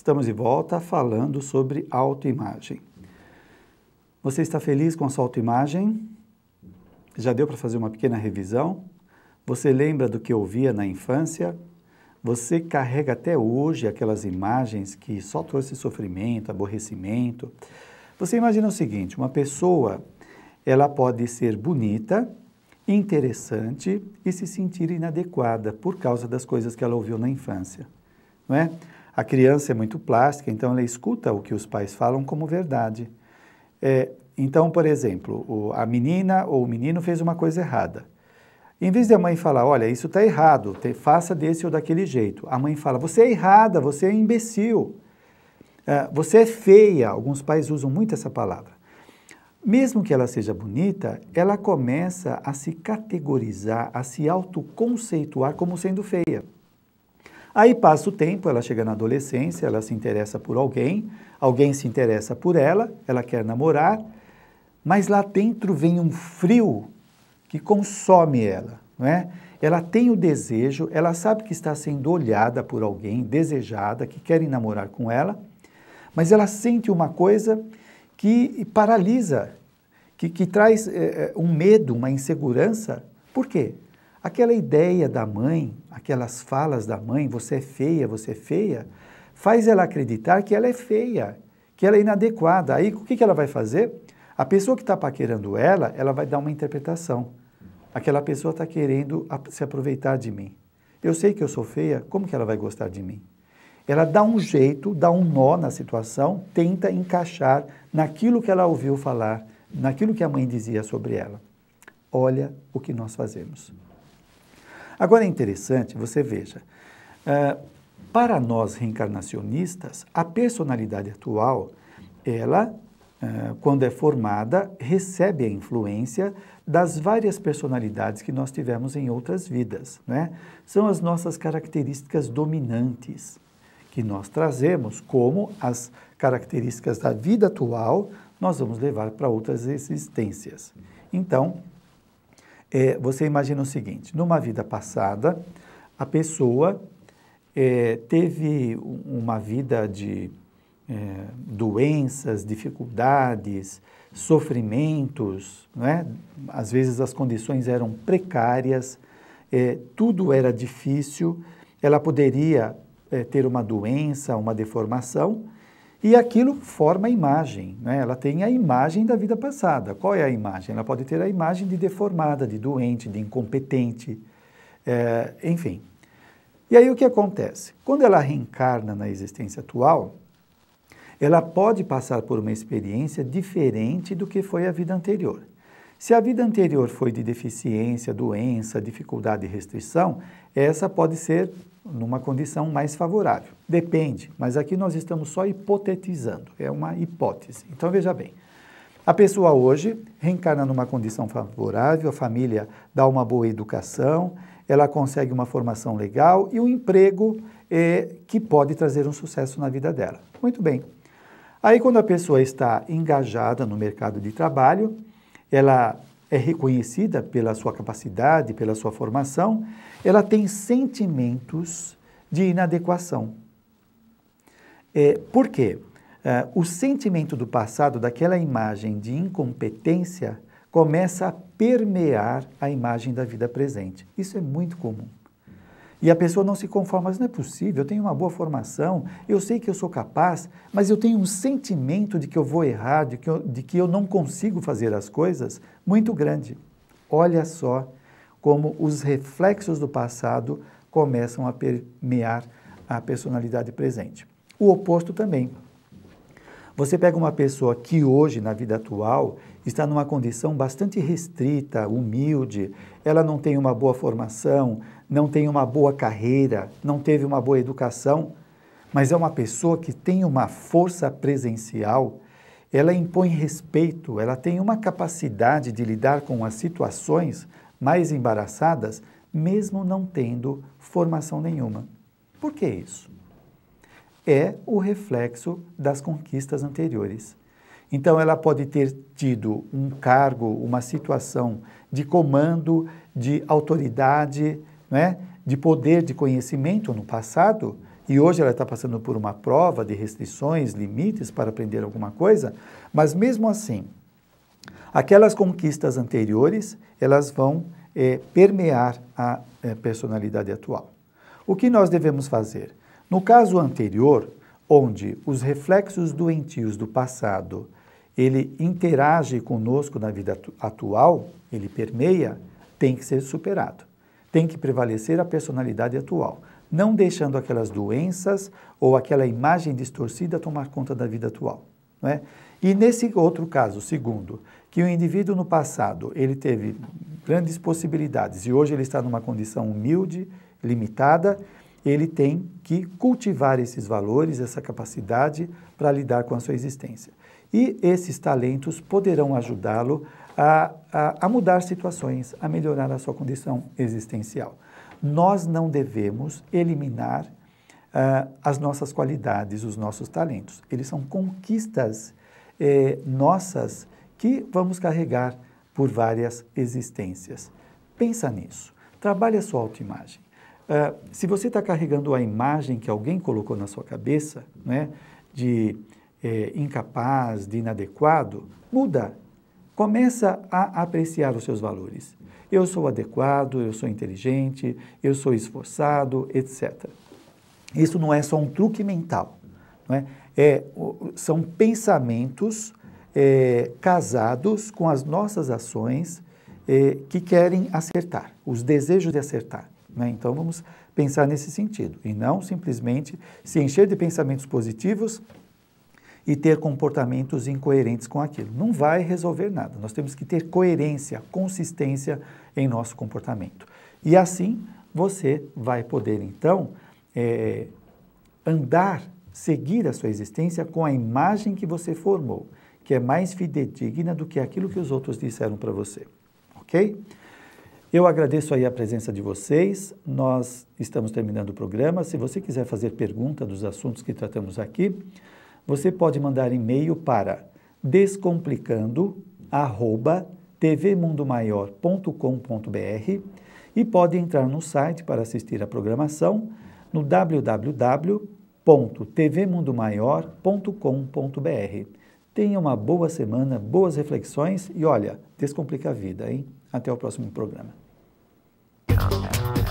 Estamos de volta falando sobre autoimagem. Você está feliz com a sua autoimagem? Já deu para fazer uma pequena revisão? Você lembra do que ouvia na infância? Você carrega até hoje aquelas imagens que só trouxe sofrimento, aborrecimento? Você imagina o seguinte: uma pessoa ela pode ser bonita, interessante e se sentir inadequada por causa das coisas que ela ouviu na infância, não é? A criança é muito plástica, então ela escuta o que os pais falam como verdade. É, então, por exemplo, o, a menina ou o menino fez uma coisa errada. Em vez da mãe falar, olha, isso está errado, te, faça desse ou daquele jeito, a mãe fala, você é errada, você é imbecil, é, você é feia. Alguns pais usam muito essa palavra. Mesmo que ela seja bonita, ela começa a se categorizar, a se autoconceituar como sendo feia. Aí passa o tempo, ela chega na adolescência, ela se interessa por alguém, alguém se interessa por ela, ela quer namorar, mas lá dentro vem um frio que consome ela, não é? Ela tem o desejo, ela sabe que está sendo olhada por alguém, desejada, que querem namorar com ela, mas ela sente uma coisa que paralisa, que, que traz é, um medo, uma insegurança. Por quê? Aquela ideia da mãe, aquelas falas da mãe, você é feia, você é feia, faz ela acreditar que ela é feia, que ela é inadequada. Aí o que, que ela vai fazer? A pessoa que está paquerando ela, ela vai dar uma interpretação. Aquela pessoa está querendo se aproveitar de mim. Eu sei que eu sou feia, como que ela vai gostar de mim? Ela dá um jeito, dá um nó na situação, tenta encaixar naquilo que ela ouviu falar, naquilo que a mãe dizia sobre ela. Olha o que nós fazemos. Agora é interessante, você veja, uh, para nós reencarnacionistas, a personalidade atual, ela, uh, quando é formada, recebe a influência das várias personalidades que nós tivemos em outras vidas. Né? São as nossas características dominantes que nós trazemos, como as características da vida atual nós vamos levar para outras existências. Então, é, você imagina o seguinte: numa vida passada, a pessoa é, teve uma vida de é, doenças, dificuldades, sofrimentos, né? às vezes as condições eram precárias, é, tudo era difícil, ela poderia é, ter uma doença, uma deformação e aquilo forma a imagem, né? ela tem a imagem da vida passada. Qual é a imagem? Ela pode ter a imagem de deformada, de doente, de incompetente, é, enfim. E aí o que acontece? Quando ela reencarna na existência atual, ela pode passar por uma experiência diferente do que foi a vida anterior. Se a vida anterior foi de deficiência, doença, dificuldade e restrição, essa pode ser numa condição mais favorável. Depende, mas aqui nós estamos só hipotetizando, é uma hipótese. Então veja bem, a pessoa hoje reencarna numa condição favorável, a família dá uma boa educação, ela consegue uma formação legal e um emprego é, que pode trazer um sucesso na vida dela. Muito bem. Aí, quando a pessoa está engajada no mercado de trabalho, ela é reconhecida pela sua capacidade, pela sua formação, ela tem sentimentos de inadequação. É, por quê? Uh, o sentimento do passado, daquela imagem de incompetência, começa a permear a imagem da vida presente. Isso é muito comum. E a pessoa não se conforma, mas não é possível, eu tenho uma boa formação, eu sei que eu sou capaz, mas eu tenho um sentimento de que eu vou errar, de que eu, de que eu não consigo fazer as coisas, muito grande. Olha só como os reflexos do passado começam a permear a personalidade presente. O oposto também. Você pega uma pessoa que hoje, na vida atual, está numa condição bastante restrita, humilde, ela não tem uma boa formação, não tem uma boa carreira, não teve uma boa educação, mas é uma pessoa que tem uma força presencial, ela impõe respeito, ela tem uma capacidade de lidar com as situações mais embaraçadas, mesmo não tendo formação nenhuma. Por que isso? é o reflexo das conquistas anteriores. Então, ela pode ter tido um cargo, uma situação de comando, de autoridade, né, de poder, de conhecimento no passado, e hoje ela está passando por uma prova de restrições, limites para aprender alguma coisa, mas mesmo assim, aquelas conquistas anteriores, elas vão é, permear a é, personalidade atual. O que nós devemos fazer? No caso anterior, onde os reflexos doentios do passado, ele interage conosco na vida atual, ele permeia, tem que ser superado. Tem que prevalecer a personalidade atual, não deixando aquelas doenças ou aquela imagem distorcida tomar conta da vida atual. Não é? E nesse outro caso, segundo, que o indivíduo no passado ele teve grandes possibilidades e hoje ele está numa condição humilde, limitada, ele tem que cultivar esses valores, essa capacidade para lidar com a sua existência. E esses talentos poderão ajudá-lo a, a, a, mudar situações, a melhorar a sua condição existencial. Nós não devemos eliminar uh, as nossas qualidades, os nossos talentos. Eles são conquistas eh, nossas que vamos carregar por várias existências. Pensa nisso. Trabalhe a sua autoimagem. Ah, se você está carregando a imagem que alguém colocou na sua cabeça, né, de é, incapaz, de inadequado, muda. Começa a apreciar os seus valores. Eu sou adequado, eu sou inteligente, eu sou esforçado, etc. Isso não é só um truque mental, não é? é são pensamentos é, casados com as nossas ações eh, que querem acertar, os desejos de acertar. Né? Então vamos pensar nesse sentido e não simplesmente se encher de pensamentos positivos e ter comportamentos incoerentes com aquilo. Não vai resolver nada. Nós temos que ter coerência, consistência em nosso comportamento. E assim você vai poder então é, andar, seguir a sua existência com a imagem que você formou, que é mais fidedigna do que aquilo que os outros disseram para você. Ok? Eu agradeço aí a presença de vocês. Nós estamos terminando o programa. Se você quiser fazer pergunta dos assuntos que tratamos aqui, você pode mandar e-mail para descomplicando@tvmundomaior.com.br e pode entrar no site para assistir a programação no www.tvmundomaior.com.br. Tenha uma boa semana, boas reflexões e olha, descomplica a vida, hein? Até o próximo programa. Thank ee, you.